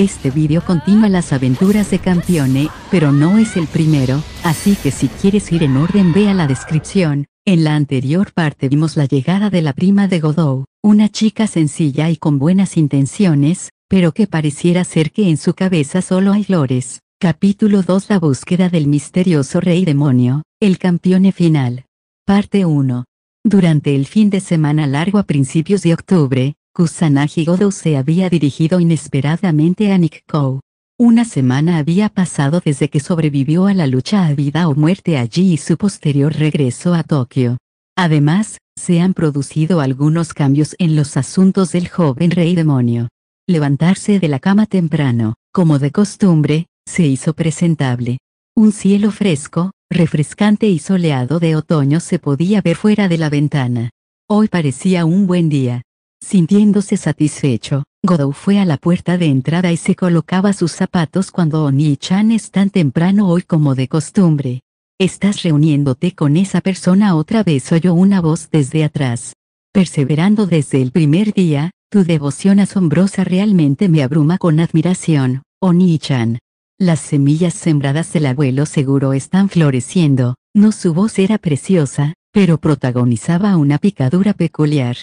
Este vídeo continúa las aventuras de Campione, pero no es el primero, así que si quieres ir en orden vea la descripción. En la anterior parte vimos la llegada de la prima de Godot, una chica sencilla y con buenas intenciones, pero que pareciera ser que en su cabeza solo hay flores. Capítulo 2 La búsqueda del misterioso rey demonio, el campeone final. Parte 1. Durante el fin de semana largo a principios de octubre, Kusanagi Godo se había dirigido inesperadamente a Nikko. Una semana había pasado desde que sobrevivió a la lucha a vida o muerte allí y su posterior regreso a Tokio. Además, se han producido algunos cambios en los asuntos del joven rey demonio. Levantarse de la cama temprano, como de costumbre, se hizo presentable. Un cielo fresco, refrescante y soleado de otoño se podía ver fuera de la ventana. Hoy parecía un buen día. Sintiéndose satisfecho, Godou fue a la puerta de entrada y se colocaba sus zapatos cuando Oni-chan es tan temprano hoy como de costumbre. Estás reuniéndote con esa persona otra vez oyó una voz desde atrás. Perseverando desde el primer día, tu devoción asombrosa realmente me abruma con admiración, Oni-chan. Las semillas sembradas del abuelo seguro están floreciendo, no su voz era preciosa, pero protagonizaba una picadura peculiar.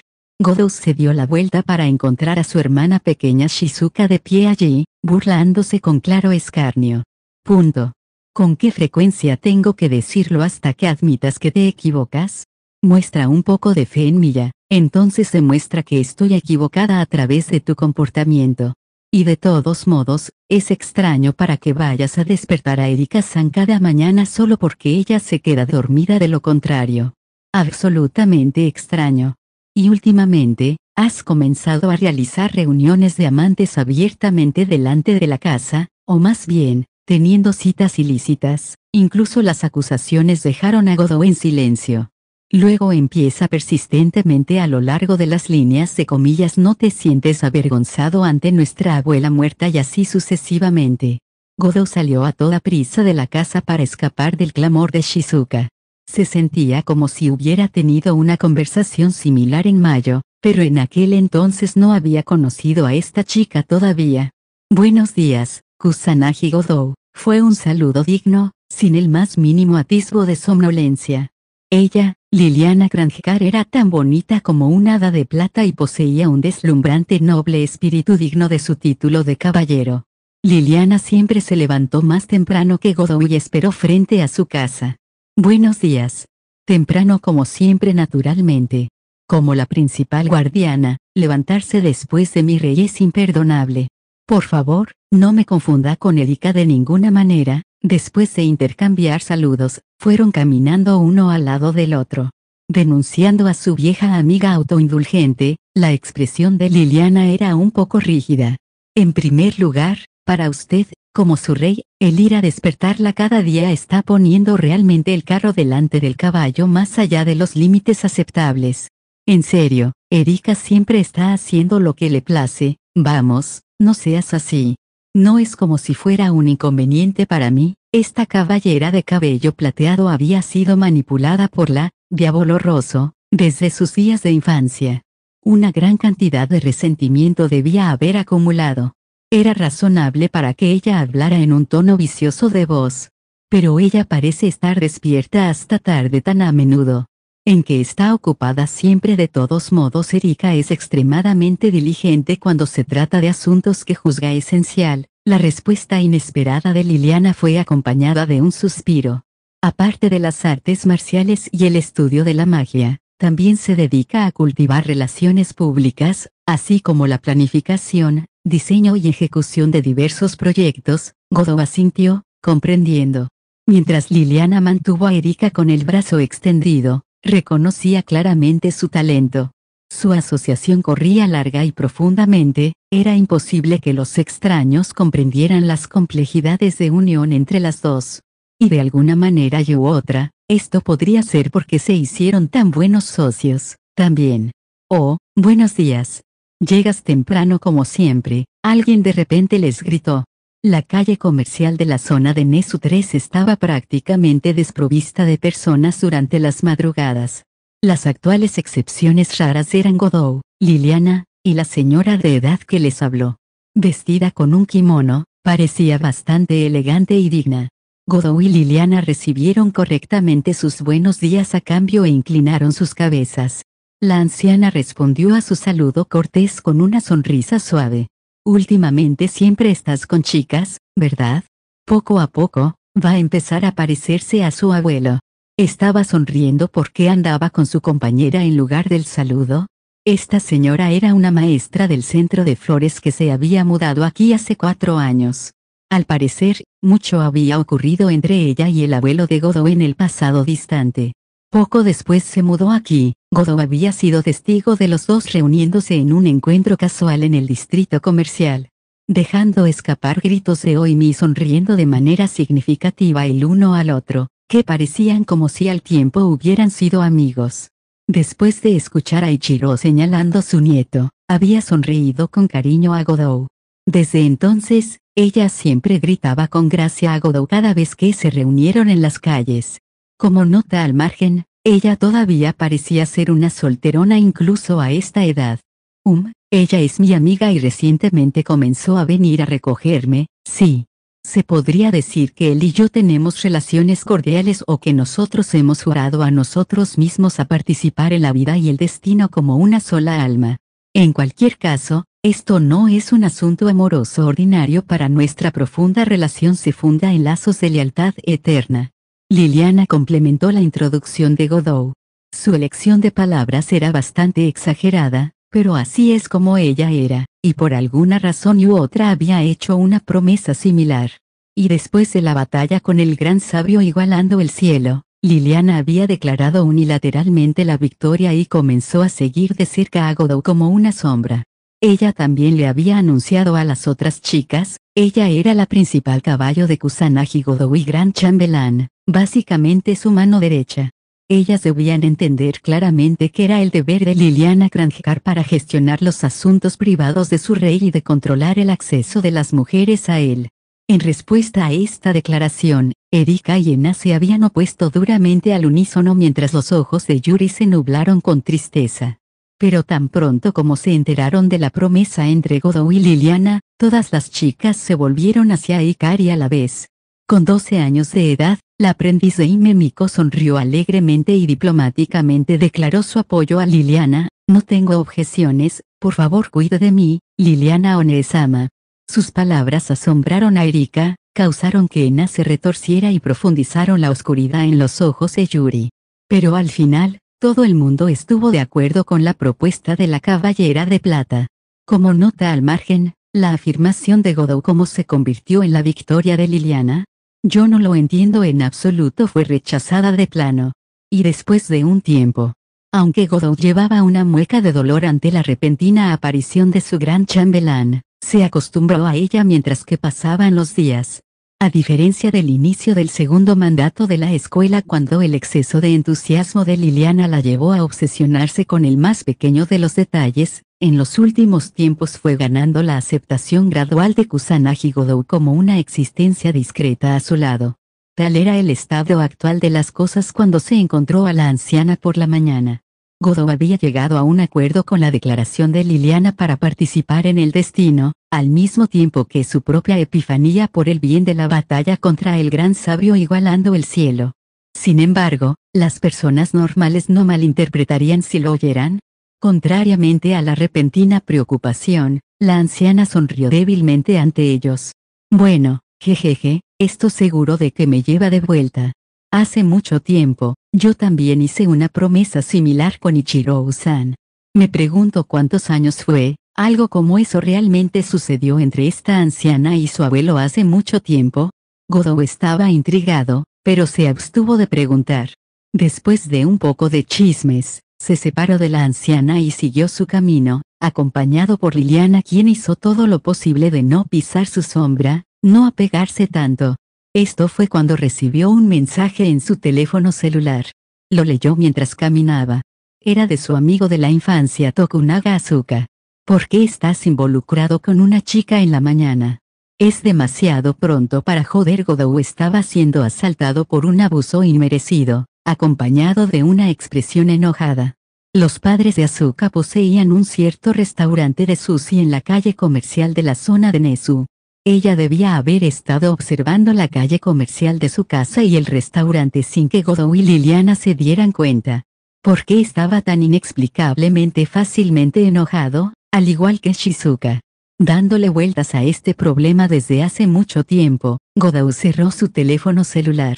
Godou se dio la vuelta para encontrar a su hermana pequeña Shizuka de pie allí, burlándose con claro escarnio. Punto. ¿Con qué frecuencia tengo que decirlo hasta que admitas que te equivocas? Muestra un poco de fe en mí ya, entonces se muestra que estoy equivocada a través de tu comportamiento. Y de todos modos, es extraño para que vayas a despertar a Erika San cada mañana solo porque ella se queda dormida de lo contrario. Absolutamente extraño y últimamente, has comenzado a realizar reuniones de amantes abiertamente delante de la casa, o más bien, teniendo citas ilícitas, incluso las acusaciones dejaron a Godot en silencio. Luego empieza persistentemente a lo largo de las líneas de comillas no te sientes avergonzado ante nuestra abuela muerta y así sucesivamente. godo salió a toda prisa de la casa para escapar del clamor de Shizuka. Se sentía como si hubiera tenido una conversación similar en mayo, pero en aquel entonces no había conocido a esta chica todavía. Buenos días, Kusanagi Godou, fue un saludo digno, sin el más mínimo atisbo de somnolencia. Ella, Liliana Kranjkar era tan bonita como un hada de plata y poseía un deslumbrante noble espíritu digno de su título de caballero. Liliana siempre se levantó más temprano que Godou y esperó frente a su casa. Buenos días. Temprano como siempre naturalmente. Como la principal guardiana, levantarse después de mi rey es imperdonable. Por favor, no me confunda con Erika de ninguna manera, después de intercambiar saludos, fueron caminando uno al lado del otro. Denunciando a su vieja amiga autoindulgente, la expresión de Liliana era un poco rígida. En primer lugar, para usted, como su rey, el ir a despertarla cada día está poniendo realmente el carro delante del caballo más allá de los límites aceptables. En serio, Erika siempre está haciendo lo que le place, vamos, no seas así. No es como si fuera un inconveniente para mí, esta caballera de cabello plateado había sido manipulada por la, diablo roso, desde sus días de infancia. Una gran cantidad de resentimiento debía haber acumulado. Era razonable para que ella hablara en un tono vicioso de voz. Pero ella parece estar despierta hasta tarde tan a menudo. En que está ocupada siempre de todos modos Erika es extremadamente diligente cuando se trata de asuntos que juzga esencial. La respuesta inesperada de Liliana fue acompañada de un suspiro. Aparte de las artes marciales y el estudio de la magia, también se dedica a cultivar relaciones públicas, así como la planificación, diseño y ejecución de diversos proyectos, Godo asintió, comprendiendo. Mientras Liliana mantuvo a Erika con el brazo extendido, reconocía claramente su talento. Su asociación corría larga y profundamente, era imposible que los extraños comprendieran las complejidades de unión entre las dos. Y de alguna manera y u otra, esto podría ser porque se hicieron tan buenos socios, también. Oh, buenos días, Llegas temprano como siempre, alguien de repente les gritó. La calle comercial de la zona de Nesu 3 estaba prácticamente desprovista de personas durante las madrugadas. Las actuales excepciones raras eran Godot, Liliana, y la señora de edad que les habló. Vestida con un kimono, parecía bastante elegante y digna. Godot y Liliana recibieron correctamente sus buenos días a cambio e inclinaron sus cabezas, la anciana respondió a su saludo cortés con una sonrisa suave. Últimamente siempre estás con chicas, ¿verdad? Poco a poco, va a empezar a parecerse a su abuelo. Estaba sonriendo porque andaba con su compañera en lugar del saludo. Esta señora era una maestra del centro de flores que se había mudado aquí hace cuatro años. Al parecer, mucho había ocurrido entre ella y el abuelo de Godó en el pasado distante. Poco después se mudó aquí, Godó había sido testigo de los dos reuniéndose en un encuentro casual en el distrito comercial. Dejando escapar gritos de Oimi sonriendo de manera significativa el uno al otro, que parecían como si al tiempo hubieran sido amigos. Después de escuchar a Ichiro señalando su nieto, había sonreído con cariño a Godou. Desde entonces, ella siempre gritaba con gracia a Godou cada vez que se reunieron en las calles, como nota al margen, ella todavía parecía ser una solterona incluso a esta edad. Um, ella es mi amiga y recientemente comenzó a venir a recogerme, sí. Se podría decir que él y yo tenemos relaciones cordiales o que nosotros hemos jurado a nosotros mismos a participar en la vida y el destino como una sola alma. En cualquier caso, esto no es un asunto amoroso ordinario para nuestra profunda relación se funda en lazos de lealtad eterna. Liliana complementó la introducción de Godot. Su elección de palabras era bastante exagerada, pero así es como ella era, y por alguna razón u otra había hecho una promesa similar. Y después de la batalla con el gran sabio igualando el cielo, Liliana había declarado unilateralmente la victoria y comenzó a seguir de cerca a Godot como una sombra. Ella también le había anunciado a las otras chicas, ella era la principal caballo de Kusanagi Godot y gran chambelán, básicamente su mano derecha. Ellas debían entender claramente que era el deber de Liliana Kranjkar para gestionar los asuntos privados de su rey y de controlar el acceso de las mujeres a él. En respuesta a esta declaración, Erika y Ena se habían opuesto duramente al unísono mientras los ojos de Yuri se nublaron con tristeza. Pero tan pronto como se enteraron de la promesa entre Godot y Liliana, todas las chicas se volvieron hacia Ikari a la vez. Con 12 años de edad, la aprendiz de Imemiko sonrió alegremente y diplomáticamente declaró su apoyo a Liliana, no tengo objeciones, por favor cuide de mí, Liliana Onesama. Sus palabras asombraron a Erika, causaron que Ena se retorciera y profundizaron la oscuridad en los ojos de Yuri. Pero al final, todo el mundo estuvo de acuerdo con la propuesta de la caballera de plata. Como nota al margen, la afirmación de Godot como se convirtió en la victoria de Liliana, yo no lo entiendo en absoluto fue rechazada de plano. Y después de un tiempo. Aunque Godot llevaba una mueca de dolor ante la repentina aparición de su gran chambelán, se acostumbró a ella mientras que pasaban los días. A diferencia del inicio del segundo mandato de la escuela cuando el exceso de entusiasmo de Liliana la llevó a obsesionarse con el más pequeño de los detalles, en los últimos tiempos fue ganando la aceptación gradual de Kusanagi Godou como una existencia discreta a su lado. Tal era el estado actual de las cosas cuando se encontró a la anciana por la mañana. Godou había llegado a un acuerdo con la declaración de Liliana para participar en el destino, al mismo tiempo que su propia epifanía por el bien de la batalla contra el gran sabio igualando el cielo. Sin embargo, las personas normales no malinterpretarían si lo oyeran, Contrariamente a la repentina preocupación, la anciana sonrió débilmente ante ellos. Bueno, jejeje, esto seguro de que me lleva de vuelta. Hace mucho tiempo, yo también hice una promesa similar con Ichiro san Me pregunto cuántos años fue, algo como eso realmente sucedió entre esta anciana y su abuelo hace mucho tiempo. Godo estaba intrigado, pero se abstuvo de preguntar. Después de un poco de chismes, se separó de la anciana y siguió su camino, acompañado por Liliana quien hizo todo lo posible de no pisar su sombra, no apegarse tanto. Esto fue cuando recibió un mensaje en su teléfono celular. Lo leyó mientras caminaba. Era de su amigo de la infancia Tokunaga Azuka. ¿Por qué estás involucrado con una chica en la mañana? Es demasiado pronto para joder Godou estaba siendo asaltado por un abuso inmerecido acompañado de una expresión enojada. Los padres de Azuka poseían un cierto restaurante de sushi en la calle comercial de la zona de Nesu. Ella debía haber estado observando la calle comercial de su casa y el restaurante sin que Godou y Liliana se dieran cuenta. ¿Por qué estaba tan inexplicablemente fácilmente enojado, al igual que Shizuka? Dándole vueltas a este problema desde hace mucho tiempo, Godau cerró su teléfono celular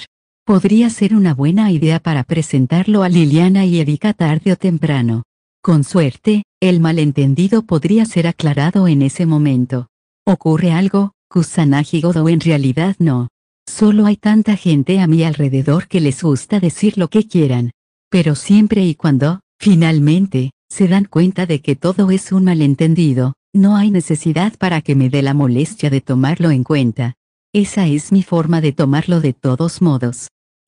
podría ser una buena idea para presentarlo a Liliana y Edica tarde o temprano. Con suerte, el malentendido podría ser aclarado en ese momento. ¿Ocurre algo, Kusanagi Godo? En realidad no. Solo hay tanta gente a mi alrededor que les gusta decir lo que quieran. Pero siempre y cuando, finalmente, se dan cuenta de que todo es un malentendido, no hay necesidad para que me dé la molestia de tomarlo en cuenta. Esa es mi forma de tomarlo de todos modos.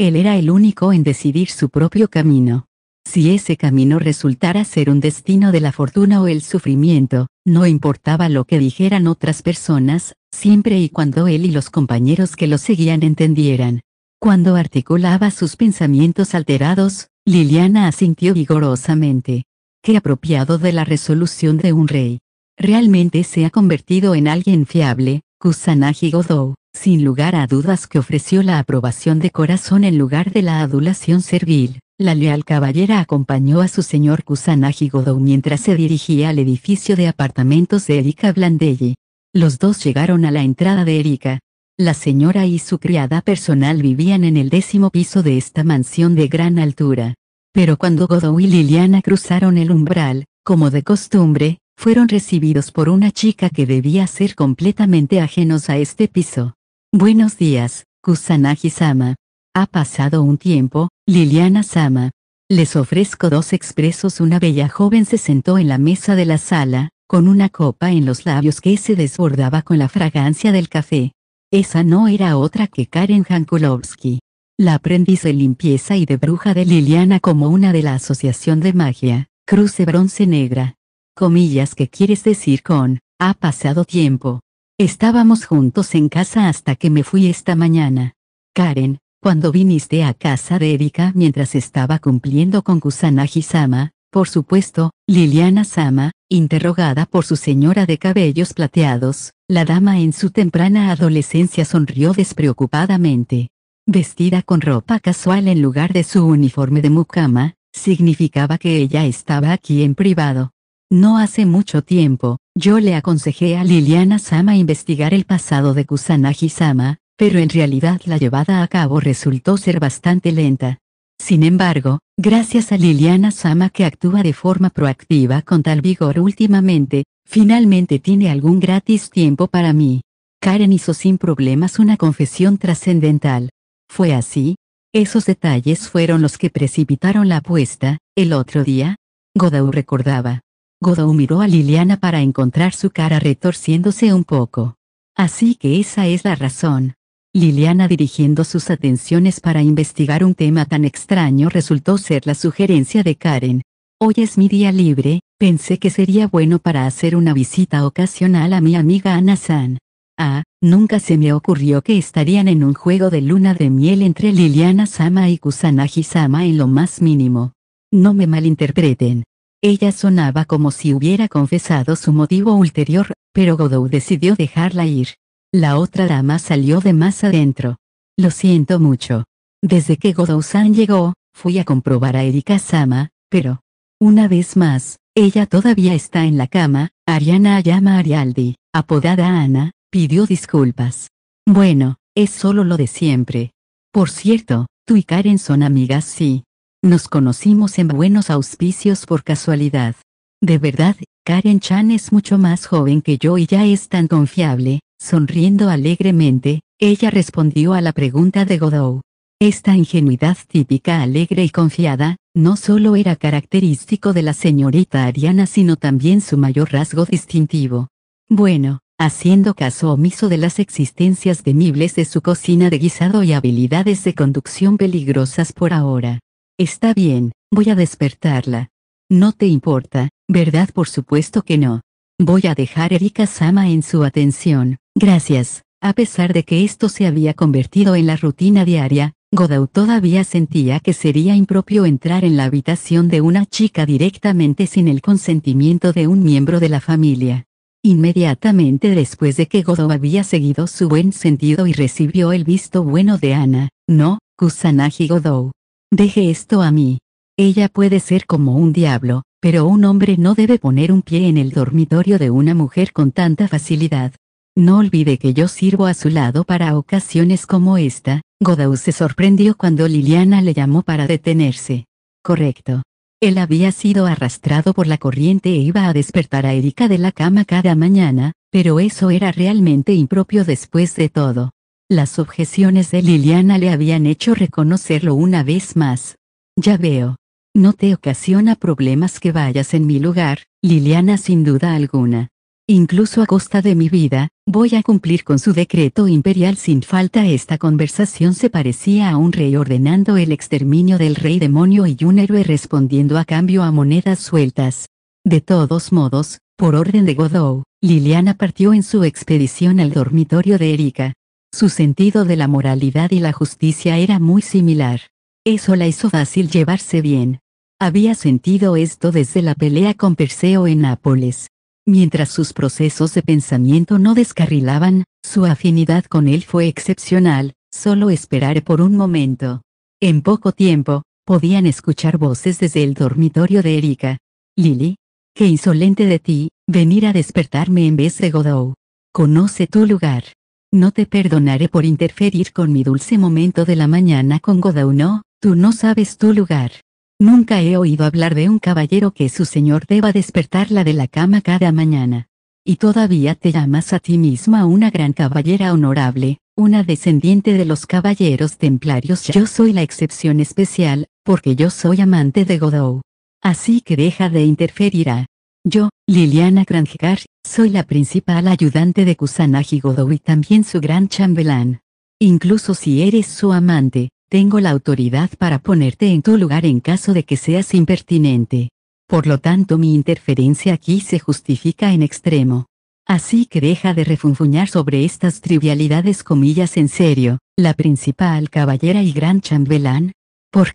Él era el único en decidir su propio camino. Si ese camino resultara ser un destino de la fortuna o el sufrimiento, no importaba lo que dijeran otras personas, siempre y cuando él y los compañeros que lo seguían entendieran. Cuando articulaba sus pensamientos alterados, Liliana asintió vigorosamente. Qué apropiado de la resolución de un rey. Realmente se ha convertido en alguien fiable, Kusanagi Godou, sin lugar a dudas que ofreció la aprobación de corazón en lugar de la adulación servil, la leal caballera acompañó a su señor Kusanagi Godou mientras se dirigía al edificio de apartamentos de Erika Blandelli. Los dos llegaron a la entrada de Erika. La señora y su criada personal vivían en el décimo piso de esta mansión de gran altura. Pero cuando Godou y Liliana cruzaron el umbral, como de costumbre, fueron recibidos por una chica que debía ser completamente ajenos a este piso. Buenos días, Kusanagi-sama. Ha pasado un tiempo, Liliana-sama. Les ofrezco dos expresos. Una bella joven se sentó en la mesa de la sala, con una copa en los labios que se desbordaba con la fragancia del café. Esa no era otra que Karen Jankulovsky. La aprendiz de limpieza y de bruja de Liliana como una de la Asociación de Magia, Cruz Bronce Negra comillas que quieres decir con, ha pasado tiempo. Estábamos juntos en casa hasta que me fui esta mañana. Karen, cuando viniste a casa de Erika mientras estaba cumpliendo con Kusanagi-sama, por supuesto, Liliana Sama, interrogada por su señora de cabellos plateados, la dama en su temprana adolescencia sonrió despreocupadamente. Vestida con ropa casual en lugar de su uniforme de mucama, significaba que ella estaba aquí en privado. No hace mucho tiempo, yo le aconsejé a Liliana Sama investigar el pasado de Kusanagi Sama, pero en realidad la llevada a cabo resultó ser bastante lenta. Sin embargo, gracias a Liliana Sama que actúa de forma proactiva con tal vigor últimamente, finalmente tiene algún gratis tiempo para mí. Karen hizo sin problemas una confesión trascendental. ¿Fue así? Esos detalles fueron los que precipitaron la apuesta, el otro día. Godau recordaba. Godou miró a Liliana para encontrar su cara retorciéndose un poco. Así que esa es la razón. Liliana dirigiendo sus atenciones para investigar un tema tan extraño resultó ser la sugerencia de Karen. Hoy es mi día libre, pensé que sería bueno para hacer una visita ocasional a mi amiga Ana-san. Ah, nunca se me ocurrió que estarían en un juego de luna de miel entre Liliana Sama y Kusanagi Sama en lo más mínimo. No me malinterpreten. Ella sonaba como si hubiera confesado su motivo ulterior, pero Godot decidió dejarla ir. La otra dama salió de más adentro. Lo siento mucho. Desde que Godot-san llegó, fui a comprobar a Erika Sama, pero... Una vez más, ella todavía está en la cama, Ariana a Arialdi, apodada Ana, pidió disculpas. Bueno, es solo lo de siempre. Por cierto, tú y Karen son amigas, sí. Nos conocimos en buenos auspicios por casualidad. De verdad, Karen Chan es mucho más joven que yo y ya es tan confiable, sonriendo alegremente, ella respondió a la pregunta de Godot. Esta ingenuidad típica alegre y confiada, no solo era característico de la señorita Ariana sino también su mayor rasgo distintivo. Bueno, haciendo caso omiso de las existencias temibles de su cocina de guisado y habilidades de conducción peligrosas por ahora. Está bien, voy a despertarla. No te importa, ¿verdad? Por supuesto que no. Voy a dejar Erika Sama en su atención, gracias. A pesar de que esto se había convertido en la rutina diaria, Godau todavía sentía que sería impropio entrar en la habitación de una chica directamente sin el consentimiento de un miembro de la familia. Inmediatamente después de que Godou había seguido su buen sentido y recibió el visto bueno de Ana, no, Kusanagi Godou. Deje esto a mí. Ella puede ser como un diablo, pero un hombre no debe poner un pie en el dormitorio de una mujer con tanta facilidad. No olvide que yo sirvo a su lado para ocasiones como esta, Godau se sorprendió cuando Liliana le llamó para detenerse. Correcto. Él había sido arrastrado por la corriente e iba a despertar a Erika de la cama cada mañana, pero eso era realmente impropio después de todo. Las objeciones de Liliana le habían hecho reconocerlo una vez más. Ya veo. No te ocasiona problemas que vayas en mi lugar, Liliana sin duda alguna. Incluso a costa de mi vida, voy a cumplir con su decreto imperial sin falta. Esta conversación se parecía a un rey ordenando el exterminio del rey demonio y un héroe respondiendo a cambio a monedas sueltas. De todos modos, por orden de Godot, Liliana partió en su expedición al dormitorio de Erika. Su sentido de la moralidad y la justicia era muy similar. Eso la hizo fácil llevarse bien. Había sentido esto desde la pelea con Perseo en Nápoles. Mientras sus procesos de pensamiento no descarrilaban, su afinidad con él fue excepcional, solo esperar por un momento. En poco tiempo, podían escuchar voces desde el dormitorio de Erika. «Lili, qué insolente de ti, venir a despertarme en vez de Godot. Conoce tu lugar. No te perdonaré por interferir con mi dulce momento de la mañana con no, tú no sabes tu lugar. Nunca he oído hablar de un caballero que su señor deba despertarla de la cama cada mañana. Y todavía te llamas a ti misma una gran caballera honorable, una descendiente de los caballeros templarios. Yo soy la excepción especial, porque yo soy amante de Godou. Así que deja de interferir a yo, Liliana Granjegar, soy la principal ayudante de Kusanagi Godou y también su gran chambelán. Incluso si eres su amante, tengo la autoridad para ponerte en tu lugar en caso de que seas impertinente. Por lo tanto mi interferencia aquí se justifica en extremo. Así que deja de refunfuñar sobre estas trivialidades comillas en serio, la principal caballera y gran chambelán.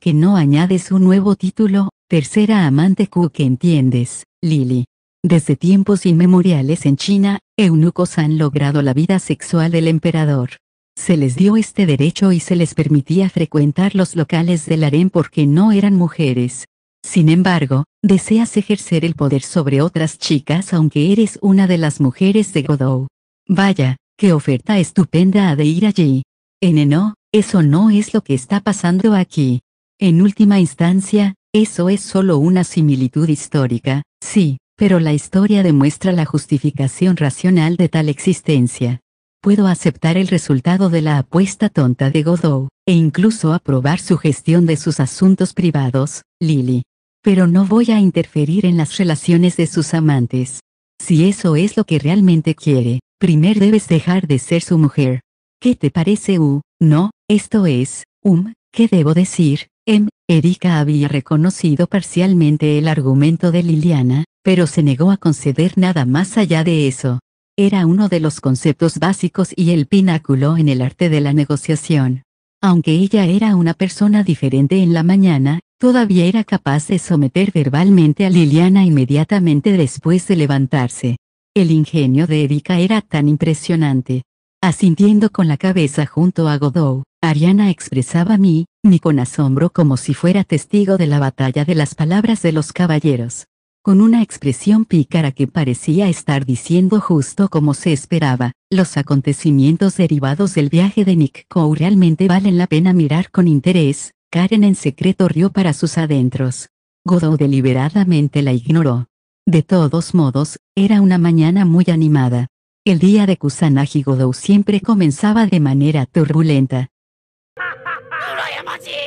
qué no añades un nuevo título, tercera amante Q que entiendes. Lili. Desde tiempos inmemoriales en China, eunucos han logrado la vida sexual del emperador. Se les dio este derecho y se les permitía frecuentar los locales del harén porque no eran mujeres. Sin embargo, deseas ejercer el poder sobre otras chicas aunque eres una de las mujeres de Godot. Vaya, qué oferta estupenda ha de ir allí. En eso no es lo que está pasando aquí. En última instancia, eso es solo una similitud histórica, Sí, pero la historia demuestra la justificación racional de tal existencia. Puedo aceptar el resultado de la apuesta tonta de Godot, e incluso aprobar su gestión de sus asuntos privados, Lily. Pero no voy a interferir en las relaciones de sus amantes. Si eso es lo que realmente quiere, primero debes dejar de ser su mujer. ¿Qué te parece, U? No, esto es, um, ¿qué debo decir, M? Erika había reconocido parcialmente el argumento de Liliana, pero se negó a conceder nada más allá de eso. Era uno de los conceptos básicos y el pináculo en el arte de la negociación. Aunque ella era una persona diferente en la mañana, todavía era capaz de someter verbalmente a Liliana inmediatamente después de levantarse. El ingenio de Erika era tan impresionante. Asintiendo con la cabeza junto a Godot, Ariana expresaba mi, ni con asombro como si fuera testigo de la batalla de las palabras de los caballeros. Con una expresión pícara que parecía estar diciendo justo como se esperaba, los acontecimientos derivados del viaje de Nick Coe realmente valen la pena mirar con interés, Karen en secreto rió para sus adentros. Godot deliberadamente la ignoró. De todos modos, era una mañana muy animada. El día de Kusanagi Godot siempre comenzaba de manera turbulenta, 羨ましい